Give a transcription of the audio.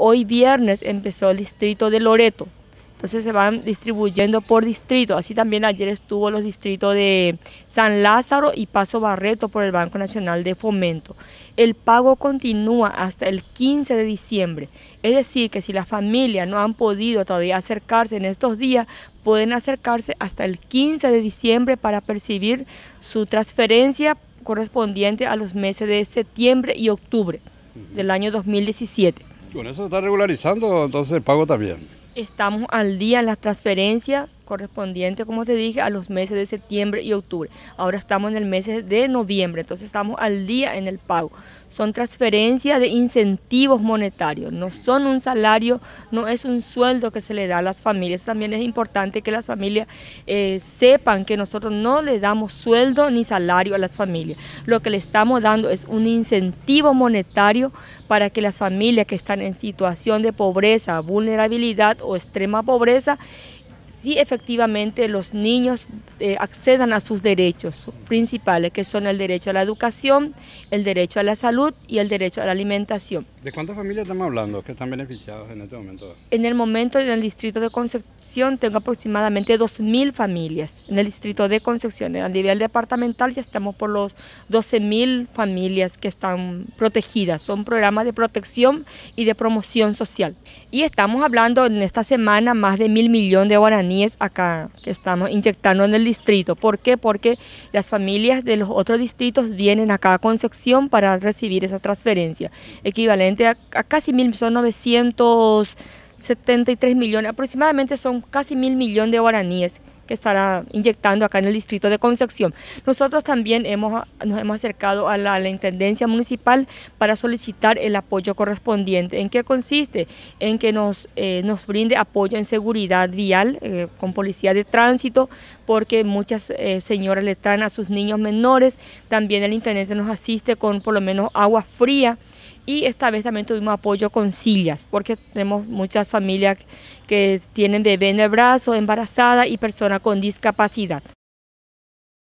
Hoy viernes empezó el distrito de Loreto. Entonces se van distribuyendo por distrito. Así también ayer estuvo los distritos de San Lázaro y Paso Barreto por el Banco Nacional de Fomento. El pago continúa hasta el 15 de diciembre. Es decir, que si las familias no han podido todavía acercarse en estos días, pueden acercarse hasta el 15 de diciembre para percibir su transferencia correspondiente a los meses de septiembre y octubre del año 2017. Con eso se está regularizando, entonces el pago también. Estamos al día en las transferencias, correspondiente, como te dije, a los meses de septiembre y octubre. Ahora estamos en el mes de noviembre, entonces estamos al día en el pago. Son transferencias de incentivos monetarios, no son un salario, no es un sueldo que se le da a las familias. También es importante que las familias eh, sepan que nosotros no le damos sueldo ni salario a las familias. Lo que le estamos dando es un incentivo monetario para que las familias que están en situación de pobreza, vulnerabilidad o extrema pobreza, si efectivamente los niños eh, accedan a sus derechos principales, que son el derecho a la educación, el derecho a la salud y el derecho a la alimentación. ¿De cuántas familias estamos hablando que están beneficiadas en este momento? En el momento en el distrito de Concepción tengo aproximadamente 2.000 familias, en el distrito de Concepción. A nivel departamental ya estamos por los 12.000 familias que están protegidas, son programas de protección y de promoción social. Y estamos hablando en esta semana más de mil millones de horas guaraníes acá que estamos inyectando en el distrito. ¿Por qué? Porque las familias de los otros distritos vienen acá a Concepción para recibir esa transferencia, equivalente a, a casi mil, son 973 millones, aproximadamente son casi mil millones de guaraníes que estará inyectando acá en el distrito de Concepción. Nosotros también hemos, nos hemos acercado a la, Intendencia Municipal para solicitar el apoyo correspondiente. ¿En qué consiste? En que nos, eh, nos brinde apoyo en seguridad vial eh, con policía de tránsito, porque muchas eh, señoras le traen a sus niños menores, también el intendente nos asiste con por lo menos agua fría, y esta vez también tuvimos apoyo con sillas, porque tenemos muchas familias que tienen bebé en el brazo, embarazadas y personas con discapacidad.